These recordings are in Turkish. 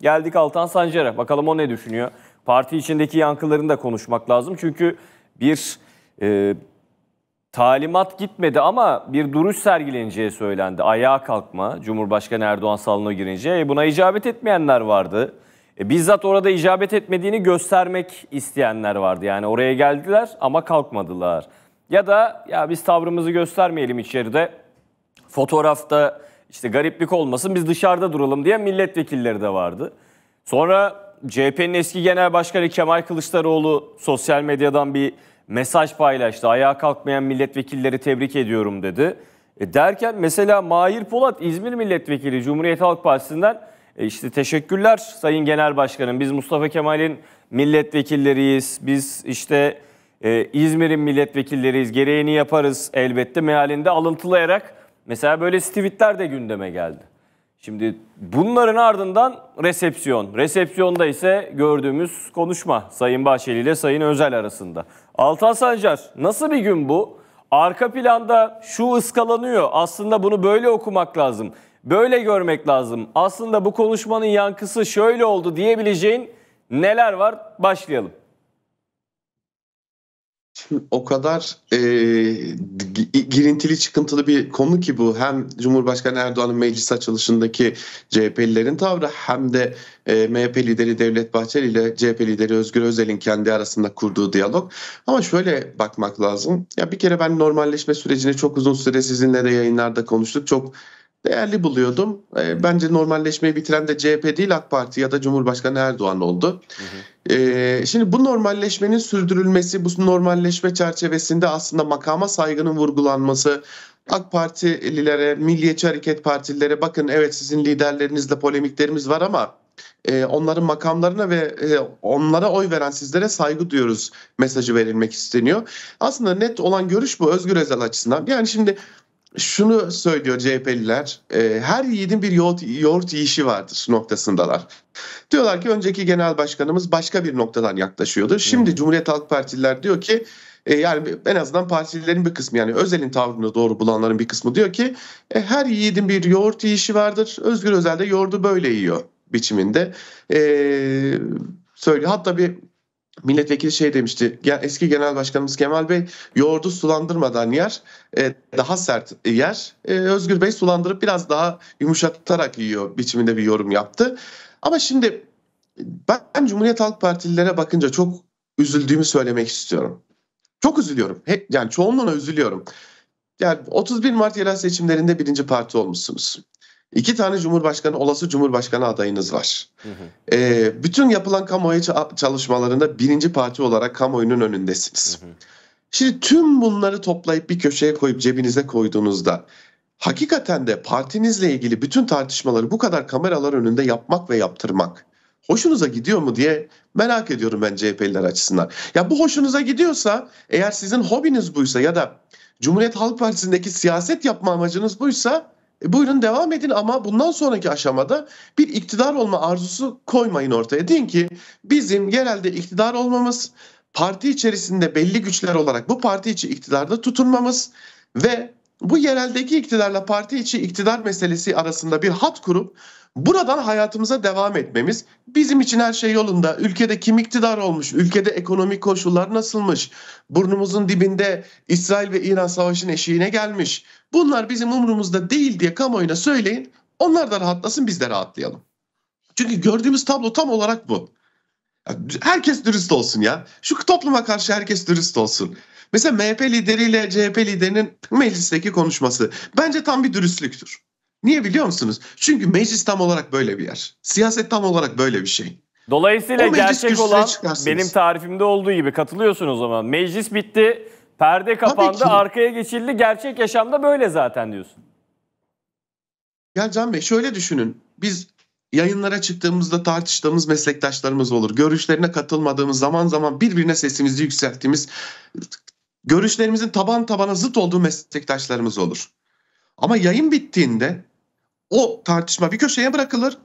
Geldik Altan Sancar'a. Bakalım o ne düşünüyor? Parti içindeki yankılarını da konuşmak lazım. Çünkü bir e, talimat gitmedi ama bir duruş sergileneceği söylendi. Ayağa kalkma, Cumhurbaşkanı Erdoğan salona girince e, buna icabet etmeyenler vardı. E, bizzat orada icabet etmediğini göstermek isteyenler vardı. Yani oraya geldiler ama kalkmadılar. Ya da ya biz tavrımızı göstermeyelim içeride. Fotoğrafta işte gariplik olmasın biz dışarıda duralım diye milletvekilleri de vardı. Sonra CHP'nin eski genel başkanı Kemal Kılıçdaroğlu sosyal medyadan bir mesaj paylaştı. Ayağa kalkmayan milletvekilleri tebrik ediyorum dedi. E derken mesela Mahir Polat İzmir milletvekili Cumhuriyet Halk Partisi'nden e işte teşekkürler Sayın Genel Başkanım. Biz Mustafa Kemal'in milletvekilleriyiz. Biz işte e, İzmir'in milletvekilleriyiz. Gereğini yaparız elbette mealinde alıntılayarak Mesela böyle tweetler de gündeme geldi. Şimdi bunların ardından resepsiyon. Resepsiyonda ise gördüğümüz konuşma Sayın Bahçeli ile Sayın Özel arasında. Altan Sancar nasıl bir gün bu? Arka planda şu ıskalanıyor. Aslında bunu böyle okumak lazım. Böyle görmek lazım. Aslında bu konuşmanın yankısı şöyle oldu diyebileceğin neler var? Başlayalım o kadar e, girintili çıkıntılı bir konu ki bu. Hem Cumhurbaşkanı Erdoğan'ın meclis açılışındaki CHP'lilerin tavrı hem de e, MHP lideri Devlet Bahçeli ile CHP lideri Özgür Özel'in kendi arasında kurduğu diyalog. Ama şöyle bakmak lazım. Ya bir kere ben normalleşme sürecini çok uzun süre sizinle de yayınlarda konuştuk. Çok değerli buluyordum. E, bence normalleşmeyi bitiren de CHP değil AK Parti ya da Cumhurbaşkanı Erdoğan oldu. Hı hı. Ee, şimdi bu normalleşmenin sürdürülmesi, bu normalleşme çerçevesinde aslında makama saygının vurgulanması, AK Partililere, Milliyetçi Hareket Partililere bakın evet sizin liderlerinizle polemiklerimiz var ama e, onların makamlarına ve e, onlara oy veren sizlere saygı duyuyoruz mesajı verilmek isteniyor. Aslında net olan görüş bu Özgür Özel açısından. Yani şimdi şunu söylüyor CHP'liler. E, her yiğidin bir yoğurt, yoğurt yiyişi vardır noktasındalar. Diyorlar ki önceki genel başkanımız başka bir noktadan yaklaşıyordu. Şimdi hmm. Cumhuriyet Halk Partililer diyor ki e, yani en azından partilerin bir kısmı yani Özel'in tavrını doğru bulanların bir kısmı diyor ki e, her yiğidin bir yoğurt yiyişi vardır. Özgür Özel de yoğurdu böyle yiyor biçiminde. E, söylüyor. Hatta bir milletvekili şey demişti. Eski genel başkanımız Kemal Bey yoğurdu sulandırmadan yer, e, daha sert yer. E, Özgür Bey sulandırıp biraz daha yumuşatarak yiyor biçiminde bir yorum yaptı. Ama şimdi ben Cumhuriyet Halk Partililere bakınca çok üzüldüğümü söylemek istiyorum. Çok üzülüyorum. Hep, yani çoğunluğuna üzülüyorum. Yani 31 Mart yerel seçimlerinde birinci parti olmuşsunuz. İki tane cumhurbaşkanı, olası cumhurbaşkanı adayınız var. Hı hı. E, ee, bütün yapılan kamuoyu çalışmalarında birinci parti olarak kamuoyunun önündesiniz. Hı hı. Şimdi tüm bunları toplayıp bir köşeye koyup cebinize koyduğunuzda hakikaten de partinizle ilgili bütün tartışmaları bu kadar kameralar önünde yapmak ve yaptırmak hoşunuza gidiyor mu diye merak ediyorum ben CHP'liler açısından. Ya bu hoşunuza gidiyorsa eğer sizin hobiniz buysa ya da Cumhuriyet Halk Partisi'ndeki siyaset yapma amacınız buysa e buyurun devam edin ama bundan sonraki aşamada bir iktidar olma arzusu koymayın ortaya. Deyin ki bizim genelde iktidar olmamız, parti içerisinde belli güçler olarak bu parti içi iktidarda tutunmamız ve bu yereldeki iktidarla parti içi iktidar meselesi arasında bir hat kurup buradan hayatımıza devam etmemiz bizim için her şey yolunda. Ülkede kim iktidar olmuş, ülkede ekonomik koşullar nasılmış, burnumuzun dibinde İsrail ve İran savaşının eşiğine gelmiş. Bunlar bizim umurumuzda değil diye kamuoyuna söyleyin. Onlar da rahatlasın biz de rahatlayalım. Çünkü gördüğümüz tablo tam olarak bu. Herkes dürüst olsun ya. Şu topluma karşı herkes dürüst olsun. Mesela MHP lideriyle CHP liderinin meclisteki konuşması bence tam bir dürüstlüktür. Niye biliyor musunuz? Çünkü meclis tam olarak böyle bir yer. Siyaset tam olarak böyle bir şey. Dolayısıyla gerçek olan benim tarifimde olduğu gibi katılıyorsunuz o zaman. Meclis bitti, perde kapandı, arkaya geçildi. Gerçek yaşamda böyle zaten diyorsun. Ya Can Bey şöyle düşünün. Biz yayınlara çıktığımızda tartıştığımız meslektaşlarımız olur. Görüşlerine katılmadığımız zaman zaman birbirine sesimizi yükselttiğimiz görüşlerimizin taban tabana zıt olduğu meslektaşlarımız olur. Ama yayın bittiğinde o tartışma bir köşeye bırakılır.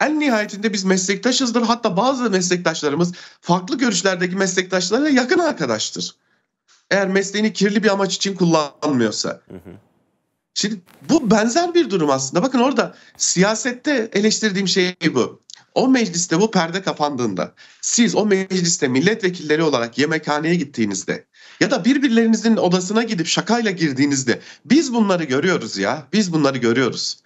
En nihayetinde biz meslektaşızdır. Hatta bazı meslektaşlarımız farklı görüşlerdeki meslektaşlarıyla yakın arkadaştır. Eğer mesleğini kirli bir amaç için kullanmıyorsa. Şimdi bu benzer bir durum aslında. Bakın orada siyasette eleştirdiğim şey bu. O mecliste bu perde kapandığında siz o mecliste milletvekilleri olarak yemekhaneye gittiğinizde ya da birbirlerinizin odasına gidip şakayla girdiğinizde biz bunları görüyoruz ya. Biz bunları görüyoruz.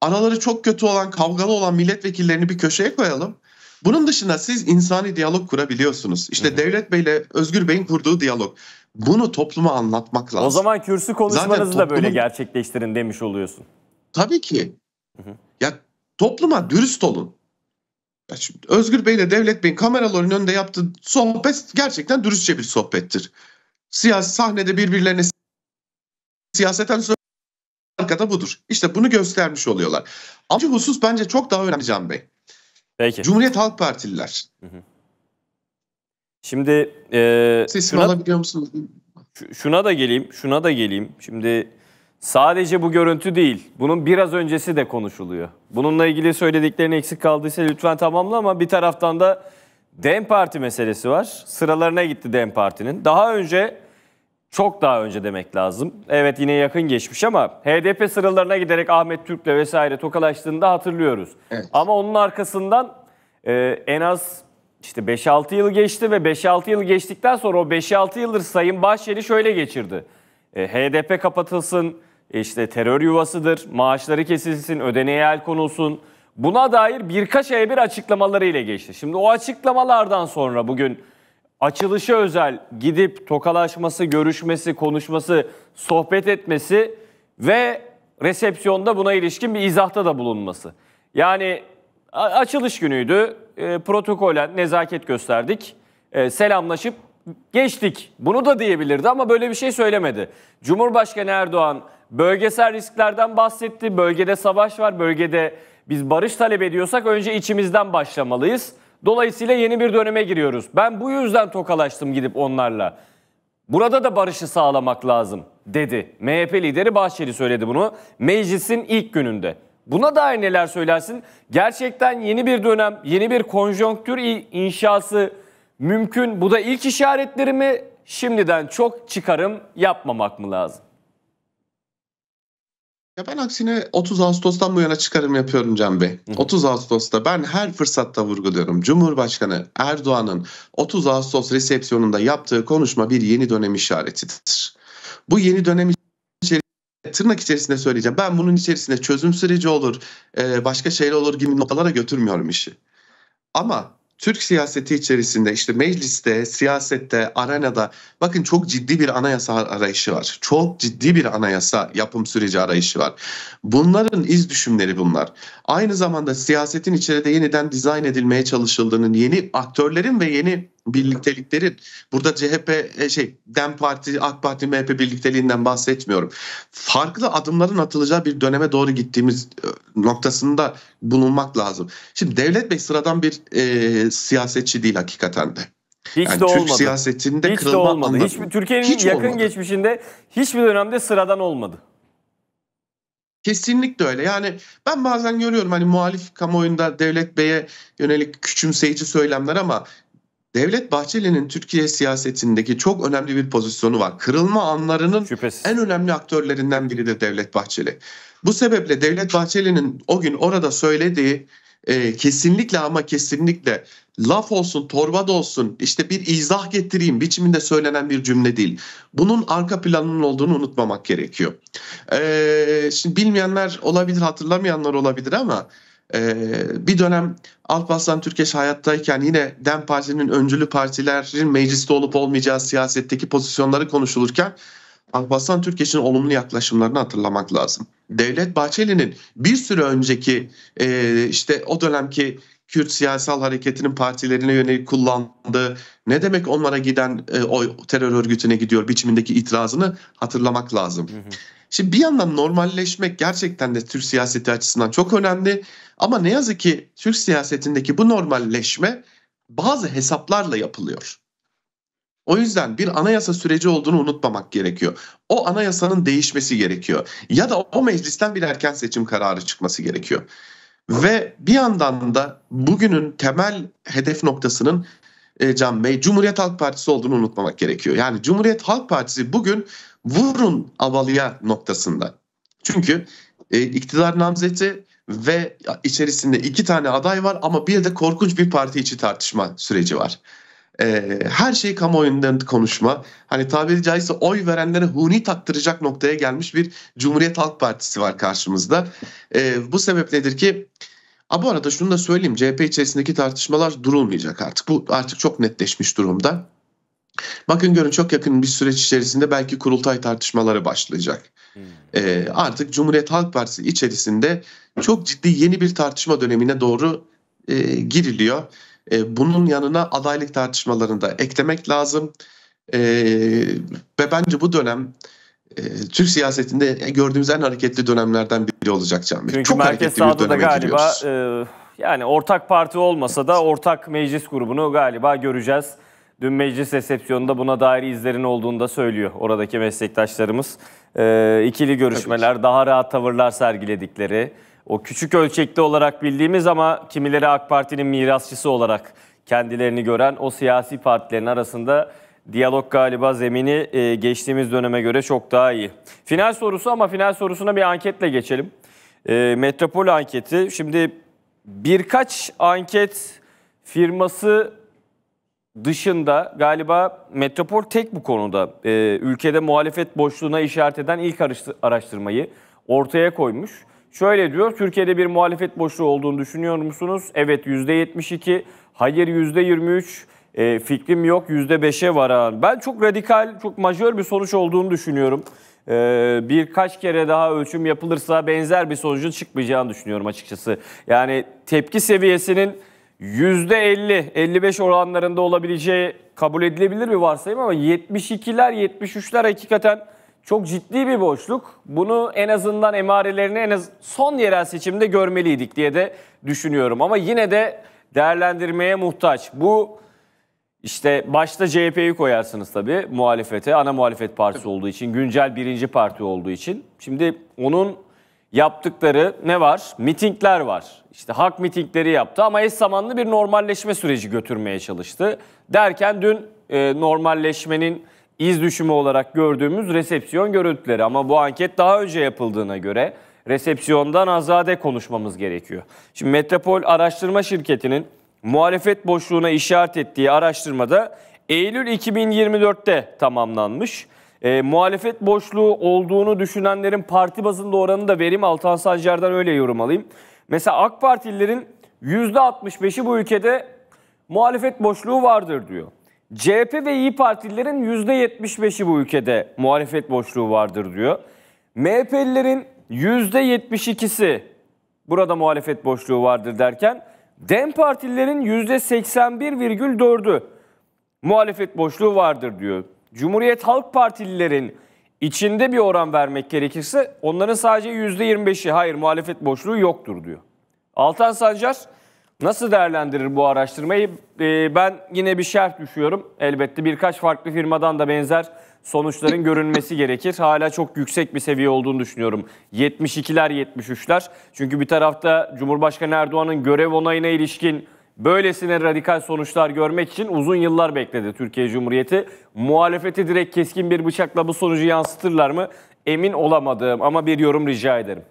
Araları çok kötü olan, kavgalı olan milletvekillerini bir köşeye koyalım. Bunun dışında siz insani diyalog kurabiliyorsunuz. İşte Hı-hı. Devlet Bey'le Özgür Bey'in kurduğu diyalog. Bunu topluma anlatmak lazım. O zaman kürsü konuşmanızı toplumun... da böyle gerçekleştirin demiş oluyorsun. Tabii ki. Hı-hı. Ya topluma dürüst olun. Ya şimdi Özgür Bey'le Devlet Bey'in kameraların önünde yaptığı sohbet gerçekten dürüstçe bir sohbettir siyasi sahnede birbirlerine siyaseten arkada budur. İşte bunu göstermiş oluyorlar. Ama husus bence çok daha önemli Can Bey. Peki. Cumhuriyet Halk Partililer. Hı hı. Şimdi e, Sesimi şuna, alabiliyor musunuz? Şuna da geleyim, şuna da geleyim. Şimdi sadece bu görüntü değil, bunun biraz öncesi de konuşuluyor. Bununla ilgili söylediklerini eksik kaldıysa lütfen tamamla ama bir taraftan da DEM Parti meselesi var. Sıralarına gitti DEM Parti'nin. Daha önce çok daha önce demek lazım. Evet yine yakın geçmiş ama HDP sıralarına giderek Ahmet Türk'le vesaire tokalaştığını da hatırlıyoruz. Evet. Ama onun arkasından e, en az işte 5-6 yıl geçti ve 5-6 yıl geçtikten sonra o 5-6 yıldır Sayın Bahçeli şöyle geçirdi. E, HDP kapatılsın, işte terör yuvasıdır, maaşları kesilsin, ödeneğe el konulsun. Buna dair birkaç ay bir açıklamalarıyla geçti. Şimdi o açıklamalardan sonra bugün açılışı özel gidip tokalaşması, görüşmesi, konuşması, sohbet etmesi ve resepsiyonda buna ilişkin bir izahta da bulunması. Yani açılış günüydü. E, protokolen nezaket gösterdik. E, selamlaşıp geçtik. Bunu da diyebilirdi ama böyle bir şey söylemedi. Cumhurbaşkanı Erdoğan bölgesel risklerden bahsetti. Bölgede savaş var, bölgede biz barış talep ediyorsak önce içimizden başlamalıyız. Dolayısıyla yeni bir döneme giriyoruz. Ben bu yüzden tokalaştım gidip onlarla. Burada da barışı sağlamak lazım dedi. MHP lideri Bahçeli söyledi bunu meclisin ilk gününde. Buna dair neler söylersin? Gerçekten yeni bir dönem, yeni bir konjonktür inşası mümkün. Bu da ilk işaretleri mi? Şimdiden çok çıkarım yapmamak mı lazım? Ya ben aksine 30 Ağustos'tan bu yana çıkarım yapıyorum Can Bey. Hı 30 Ağustos'ta ben her fırsatta vurguluyorum. Cumhurbaşkanı Erdoğan'ın 30 Ağustos resepsiyonunda yaptığı konuşma bir yeni dönem işaretidir. Bu yeni dönem tırnak içerisinde söyleyeceğim. Ben bunun içerisinde çözüm süreci olur, e, başka şeyler olur gibi noktalara götürmüyorum işi. Ama Türk siyaseti içerisinde işte mecliste, siyasette, arenada bakın çok ciddi bir anayasa arayışı var. Çok ciddi bir anayasa yapım süreci arayışı var. Bunların iz düşümleri bunlar. Aynı zamanda siyasetin içeride yeniden dizayn edilmeye çalışıldığının, yeni aktörlerin ve yeni birlikteliklerin burada CHP e, şey DEM Parti, AK Parti, MHP birlikteliğinden bahsetmiyorum. Farklı adımların atılacağı bir döneme doğru gittiğimiz e, noktasında bulunmak lazım. Şimdi Devlet Bey sıradan bir e, siyasetçi değil hakikaten de. Hiç yani de Türk olmadı. siyasetinde hiç kırılma de olmadı. Hiçbir Türkiye'nin hiç yakın olmadı. geçmişinde hiçbir dönemde sıradan olmadı. Kesinlikle öyle. Yani ben bazen görüyorum hani muhalif kamuoyunda Devlet Bey'e yönelik küçümseyici söylemler ama Devlet Bahçeli'nin Türkiye siyasetindeki çok önemli bir pozisyonu var. Kırılma anlarının Şüphesiz. en önemli aktörlerinden biridir Devlet Bahçeli. Bu sebeple Devlet Bahçeli'nin o gün orada söylediği e, kesinlikle ama kesinlikle laf olsun, torba da olsun, işte bir izah getireyim biçiminde söylenen bir cümle değil. Bunun arka planının olduğunu unutmamak gerekiyor. E, şimdi bilmeyenler olabilir, hatırlamayanlar olabilir ama ee, bir dönem Alparslan Türkeş hayattayken yine DEM Partisi'nin öncülü partilerin mecliste olup olmayacağı siyasetteki pozisyonları konuşulurken Alparslan Türkeş'in olumlu yaklaşımlarını hatırlamak lazım. Devlet Bahçeli'nin bir süre önceki e, işte o dönemki Kürt siyasal hareketinin partilerine yönelik kullandığı ne demek onlara giden e, o terör örgütüne gidiyor biçimindeki itirazını hatırlamak lazım. Hı hı. Şimdi bir yandan normalleşmek gerçekten de Türk siyaseti açısından çok önemli. Ama ne yazık ki Türk siyasetindeki bu normalleşme bazı hesaplarla yapılıyor. O yüzden bir anayasa süreci olduğunu unutmamak gerekiyor. O anayasanın değişmesi gerekiyor. Ya da o meclisten bir erken seçim kararı çıkması gerekiyor. Ve bir yandan da bugünün temel hedef noktasının e, Can Bey Cumhuriyet Halk Partisi olduğunu unutmamak gerekiyor. Yani Cumhuriyet Halk Partisi bugün vurun Avalı'ya noktasında. Çünkü e, iktidar namzeti ve içerisinde iki tane aday var ama bir de korkunç bir parti içi tartışma süreci var. E, her şey kamuoyundan konuşma. Hani tabiri caizse oy verenlere huni taktıracak noktaya gelmiş bir Cumhuriyet Halk Partisi var karşımızda. E, bu nedir ki Ha bu arada şunu da söyleyeyim. CHP içerisindeki tartışmalar durulmayacak artık. Bu artık çok netleşmiş durumda. Bakın görün çok yakın bir süreç içerisinde belki kurultay tartışmaları başlayacak. Hmm. Ee, artık Cumhuriyet Halk Partisi içerisinde çok ciddi yeni bir tartışma dönemine doğru e, giriliyor. E, bunun yanına adaylık tartışmalarını da eklemek lazım. E, ve bence bu dönem e, Türk siyasetinde gördüğümüz en hareketli dönemlerden biri olacak Can Bey. Çünkü Çok merkez sağda da galiba e, yani ortak parti olmasa da ortak meclis grubunu galiba göreceğiz. Dün meclis resepsiyonunda buna dair izlerin olduğunu da söylüyor oradaki meslektaşlarımız. Ee, ikili görüşmeler, daha rahat tavırlar sergiledikleri, o küçük ölçekli olarak bildiğimiz ama kimileri AK Parti'nin mirasçısı olarak kendilerini gören o siyasi partilerin arasında diyalog galiba zemini e, geçtiğimiz döneme göre çok daha iyi. Final sorusu ama final sorusuna bir anketle geçelim. E, Metropol anketi. Şimdi birkaç anket firması dışında galiba Metropol tek bu konuda e, ülkede muhalefet boşluğuna işaret eden ilk araştırmayı ortaya koymuş. Şöyle diyor, Türkiye'de bir muhalefet boşluğu olduğunu düşünüyor musunuz? Evet %72, hayır %23, e, ee, fikrim yok %5'e varan. Ben çok radikal, çok majör bir sonuç olduğunu düşünüyorum. E, birkaç kere daha ölçüm yapılırsa benzer bir sonucun çıkmayacağını düşünüyorum açıkçası. Yani tepki seviyesinin %50-55 oranlarında olabileceği kabul edilebilir bir varsayım ama 72'ler 73'ler hakikaten çok ciddi bir boşluk. Bunu en azından emarelerini en az son yerel seçimde görmeliydik diye de düşünüyorum. Ama yine de değerlendirmeye muhtaç. Bu işte başta CHP'yi koyarsınız tabii muhalefete, ana muhalefet partisi olduğu için, güncel birinci parti olduğu için. Şimdi onun yaptıkları ne var? Mitingler var. İşte hak mitingleri yaptı ama eş zamanlı bir normalleşme süreci götürmeye çalıştı. Derken dün e, normalleşmenin iz düşümü olarak gördüğümüz resepsiyon görüntüleri ama bu anket daha önce yapıldığına göre resepsiyondan azade konuşmamız gerekiyor. Şimdi Metropol Araştırma Şirketi'nin muhalefet boşluğuna işaret ettiği araştırmada Eylül 2024'te tamamlanmış. E, muhalefet boşluğu olduğunu düşünenlerin parti bazında oranını da vereyim. Altan Sancar'dan öyle yorum alayım. Mesela AK Partililerin %65'i bu ülkede muhalefet boşluğu vardır diyor. CHP ve İyi Partililerin %75'i bu ülkede muhalefet boşluğu vardır diyor. MHP'lilerin %72'si burada muhalefet boşluğu vardır derken DEM Partililerin %81,4'ü muhalefet boşluğu vardır diyor. Cumhuriyet Halk Partililerin içinde bir oran vermek gerekirse onların sadece %25'i hayır muhalefet boşluğu yoktur diyor. Altan Sancar nasıl değerlendirir bu araştırmayı? Ee, ben yine bir şerh düşüyorum. Elbette birkaç farklı firmadan da benzer sonuçların görünmesi gerekir. Hala çok yüksek bir seviye olduğunu düşünüyorum. 72'ler 73'ler. Çünkü bir tarafta Cumhurbaşkanı Erdoğan'ın görev onayına ilişkin Böylesine radikal sonuçlar görmek için uzun yıllar bekledi Türkiye Cumhuriyeti. Muhalefeti direkt keskin bir bıçakla bu sonucu yansıtırlar mı? Emin olamadığım ama bir yorum rica ederim.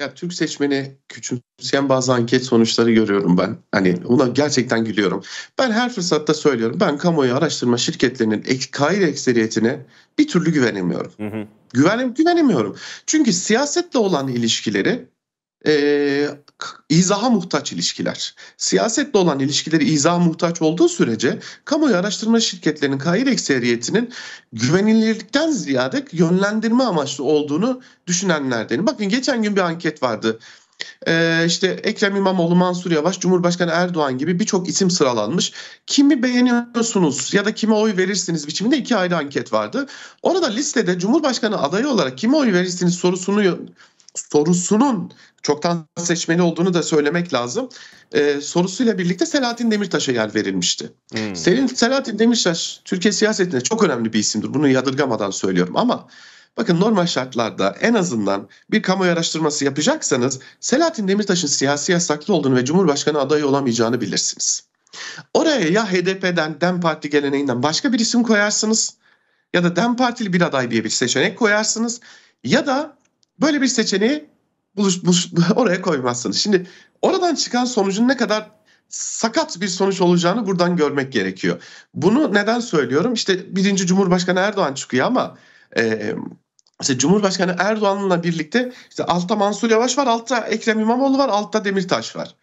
Ya Türk seçmeni küçümseyen bazı anket sonuçları görüyorum ben. Hani buna gerçekten gülüyorum. Ben her fırsatta söylüyorum. Ben kamuoyu araştırma şirketlerinin kair ekseriyetine bir türlü güvenemiyorum. Hı hı. Güvenim, güvenemiyorum. Çünkü siyasetle olan ilişkileri e, izaha muhtaç ilişkiler. Siyasetle olan ilişkileri izaha muhtaç olduğu sürece kamuoyu araştırma şirketlerinin kair ekseriyetinin güvenilirlikten ziyade yönlendirme amaçlı olduğunu düşünenlerdenim. Bakın geçen gün bir anket vardı. Ee, işte Ekrem İmamoğlu, Mansur Yavaş, Cumhurbaşkanı Erdoğan gibi birçok isim sıralanmış. Kimi beğeniyorsunuz ya da kime oy verirsiniz biçiminde iki ayrı anket vardı. Orada listede Cumhurbaşkanı adayı olarak kime oy verirsiniz sorusunu sorusunun çoktan seçmeli olduğunu da söylemek lazım. Ee, sorusuyla birlikte Selahattin Demirtaş'a yer verilmişti. Hmm. Selin, Selahattin Demirtaş Türkiye siyasetinde çok önemli bir isimdir. Bunu yadırgamadan söylüyorum ama bakın normal şartlarda en azından bir kamuoyu araştırması yapacaksanız Selahattin Demirtaş'ın siyasi yasaklı olduğunu ve Cumhurbaşkanı adayı olamayacağını bilirsiniz. Oraya ya HDP'den, DEM Parti geleneğinden başka bir isim koyarsınız ya da DEM Partili bir aday diye bir seçenek koyarsınız ya da Böyle bir seçeneği buluş, buluş, oraya koymazsınız. Şimdi oradan çıkan sonucun ne kadar sakat bir sonuç olacağını buradan görmek gerekiyor. Bunu neden söylüyorum? İşte birinci Cumhurbaşkanı Erdoğan çıkıyor ama e, işte Cumhurbaşkanı Erdoğan'la birlikte işte altta Mansur Yavaş var, altta Ekrem İmamoğlu var, altta Demirtaş var.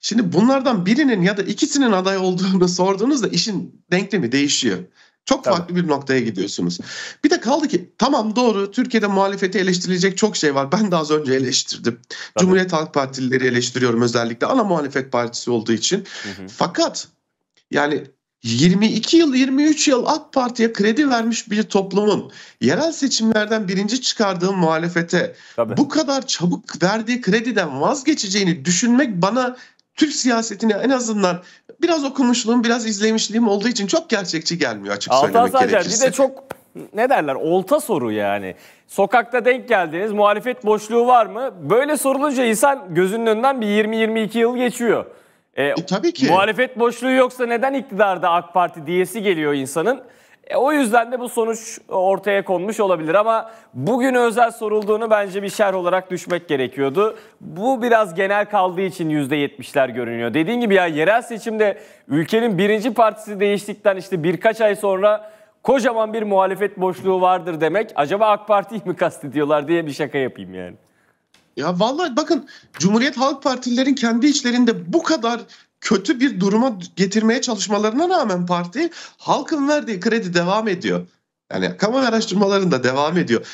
Şimdi bunlardan birinin ya da ikisinin aday olduğunu sorduğunuzda işin denklemi değişiyor. Çok Tabii. farklı bir noktaya gidiyorsunuz. Bir de kaldı ki tamam doğru Türkiye'de muhalefeti eleştirilecek çok şey var. Ben daha az önce eleştirdim. Tabii. Cumhuriyet Halk Partilileri eleştiriyorum özellikle ana muhalefet partisi olduğu için. Hı hı. Fakat yani 22 yıl 23 yıl AK Parti'ye kredi vermiş bir toplumun yerel seçimlerden birinci çıkardığı muhalefete Tabii. bu kadar çabuk verdiği krediden vazgeçeceğini düşünmek bana Türk siyasetini en azından biraz okumuşluğum, biraz izlemişliğim olduğu için çok gerçekçi gelmiyor açık Altan söylemek Sancar, gerekirse. Bir de çok ne derler olta soru yani. Sokakta denk geldiniz muhalefet boşluğu var mı? Böyle sorulunca insan gözünün önünden bir 20-22 yıl geçiyor. E, e, tabii ki. Muhalefet boşluğu yoksa neden iktidarda AK Parti diyesi geliyor insanın. E, o yüzden de bu sonuç e, ortaya konmuş olabilir ama bugün özel sorulduğunu bence bir şer olarak düşmek gerekiyordu. Bu biraz genel kaldığı için %70'ler görünüyor. Dediğim gibi ya yerel seçimde ülkenin birinci partisi değiştikten işte birkaç ay sonra kocaman bir muhalefet boşluğu vardır demek. Acaba AK Parti mi kastediyorlar diye bir şaka yapayım yani. Ya vallahi bakın Cumhuriyet Halk Partililerin kendi içlerinde bu kadar kötü bir duruma getirmeye çalışmalarına rağmen parti halkın verdiği kredi devam ediyor. Yani kamu araştırmalarında devam ediyor.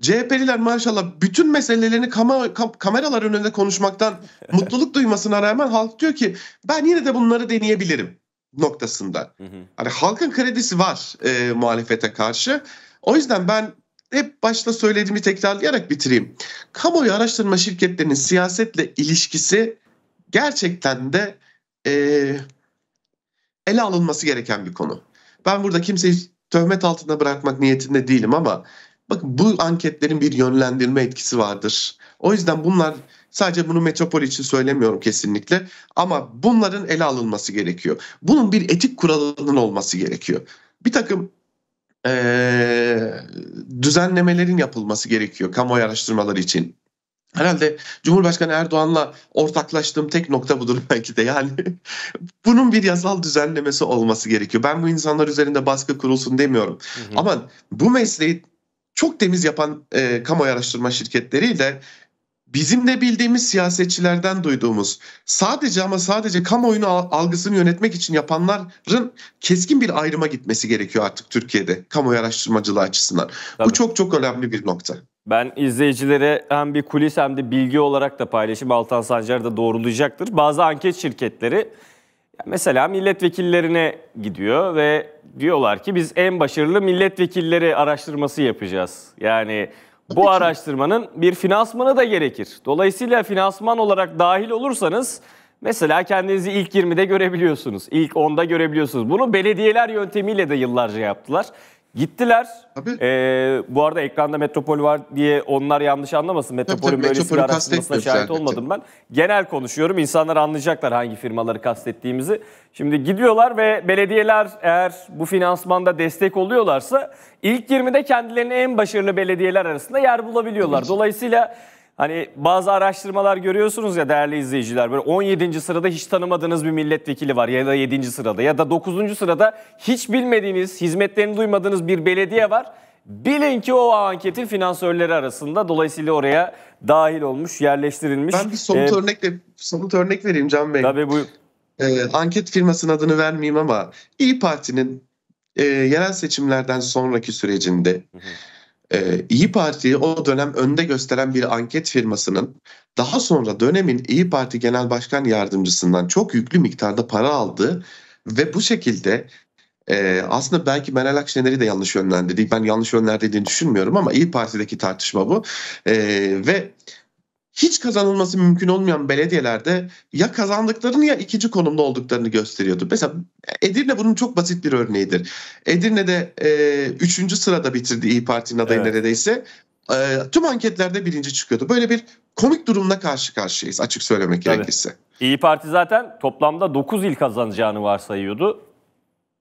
CHP'liler maşallah bütün meselelerini kama, kam, kameralar önünde konuşmaktan mutluluk duymasına rağmen halk diyor ki ben yine de bunları deneyebilirim noktasında. Hani halkın kredisi var e, muhalefete karşı. O yüzden ben hep başta söylediğimi tekrarlayarak bitireyim. Kamuoyu araştırma şirketlerinin siyasetle ilişkisi gerçekten de e, ele alınması gereken bir konu. Ben burada kimseyi töhmet altında bırakmak niyetinde değilim ama bakın bu anketlerin bir yönlendirme etkisi vardır. O yüzden bunlar sadece bunu metropol için söylemiyorum kesinlikle ama bunların ele alınması gerekiyor. Bunun bir etik kuralının olması gerekiyor. Bir takım e, düzenlemelerin yapılması gerekiyor kamuoyu araştırmaları için. Herhalde Cumhurbaşkanı Erdoğan'la ortaklaştığım tek nokta budur belki de yani. bunun bir yasal düzenlemesi olması gerekiyor. Ben bu insanlar üzerinde baskı kurulsun demiyorum. Hı hı. Ama bu mesleği çok temiz yapan e, kamuoyu araştırma şirketleriyle bizim de bildiğimiz siyasetçilerden duyduğumuz sadece ama sadece kamuoyunu algısını yönetmek için yapanların keskin bir ayrıma gitmesi gerekiyor artık Türkiye'de kamu araştırmacılığı açısından. Tabii. Bu çok çok önemli bir nokta. Ben izleyicilere hem bir kulis hem de bilgi olarak da paylaşayım. Altan Sancar da doğrulayacaktır. Bazı anket şirketleri mesela milletvekillerine gidiyor ve diyorlar ki biz en başarılı milletvekilleri araştırması yapacağız. Yani bu araştırmanın bir finansmanı da gerekir. Dolayısıyla finansman olarak dahil olursanız mesela kendinizi ilk 20'de görebiliyorsunuz. İlk 10'da görebiliyorsunuz. Bunu belediyeler yöntemiyle de yıllarca yaptılar. Gittiler. Tabii. Ee, bu arada ekranda Metropol var diye onlar yanlış anlamasın. Metropol'ün tabii, tabii, böylesi bir araştırmasına şahit yani. olmadım ben. Genel konuşuyorum. İnsanlar anlayacaklar hangi firmaları kastettiğimizi. Şimdi gidiyorlar ve belediyeler eğer bu finansmanda destek oluyorlarsa ilk 20'de kendilerini en başarılı belediyeler arasında yer bulabiliyorlar. Dolayısıyla Hani bazı araştırmalar görüyorsunuz ya değerli izleyiciler böyle 17. sırada hiç tanımadığınız bir milletvekili var ya da 7. sırada ya da 9. sırada hiç bilmediğiniz, hizmetlerini duymadığınız bir belediye var. Bilin ki o anketin finansörleri arasında dolayısıyla oraya dahil olmuş, yerleştirilmiş. Ben bir somut ee, örnekle somut örnek vereyim Can Bey. Tabii bu ee, anket firmasının adını vermeyeyim ama İyi Parti'nin e, yerel seçimlerden sonraki sürecinde hı hı ee, İyi Parti'yi o dönem önde gösteren bir anket firmasının daha sonra dönemin İyi Parti Genel Başkan Yardımcısından çok yüklü miktarda para aldı ve bu şekilde e, aslında belki Meral Akşener'i de yanlış yönlendirdik. Ben yanlış yönlendirdiğini düşünmüyorum ama İyi Parti'deki tartışma bu. E, ve hiç kazanılması mümkün olmayan belediyelerde ya kazandıklarını ya ikinci konumda olduklarını gösteriyordu. Mesela Edirne bunun çok basit bir örneğidir. Edirne'de e, üçüncü sırada bitirdi İyi Parti'nin adayı evet. neredeyse. E, tüm anketlerde birinci çıkıyordu. Böyle bir komik durumla karşı karşıyayız açık söylemek Tabii. gerekirse. İyi Parti zaten toplamda 9 il kazanacağını varsayıyordu.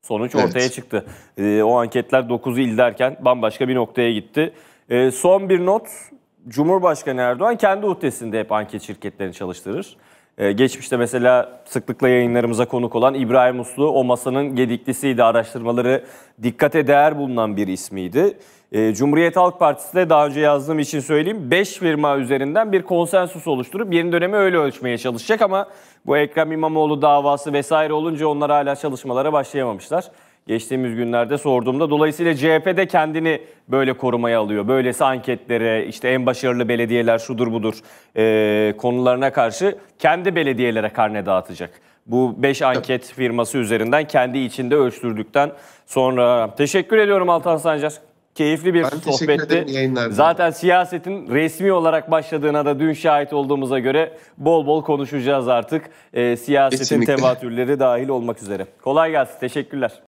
Sonuç ortaya evet. çıktı. E, o anketler 9 il derken bambaşka bir noktaya gitti. E, son bir not Cumhurbaşkanı Erdoğan kendi uhdesinde hep anket şirketlerini çalıştırır. Ee, geçmişte mesela sıklıkla yayınlarımıza konuk olan İbrahim Uslu o masanın gediklisiydi. Araştırmaları dikkate değer bulunan bir ismiydi. Ee, Cumhuriyet Halk Partisi de daha önce yazdığım için söyleyeyim 5 firma üzerinden bir konsensus oluşturup yeni dönemi öyle ölçmeye çalışacak ama bu Ekrem İmamoğlu davası vesaire olunca onlar hala çalışmalara başlayamamışlar geçtiğimiz günlerde sorduğumda. Dolayısıyla CHP de kendini böyle korumaya alıyor. Böylesi anketlere, işte en başarılı belediyeler şudur budur e, konularına karşı kendi belediyelere karne dağıtacak. Bu 5 anket firması üzerinden kendi içinde ölçtürdükten sonra. Teşekkür ediyorum Altan Sancar keyifli bir ben sohbetti. Zaten siyasetin resmi olarak başladığına da dün şahit olduğumuza göre bol bol konuşacağız artık. E, siyasetin Kesinlikle. tevatürleri dahil olmak üzere. Kolay gelsin. Teşekkürler.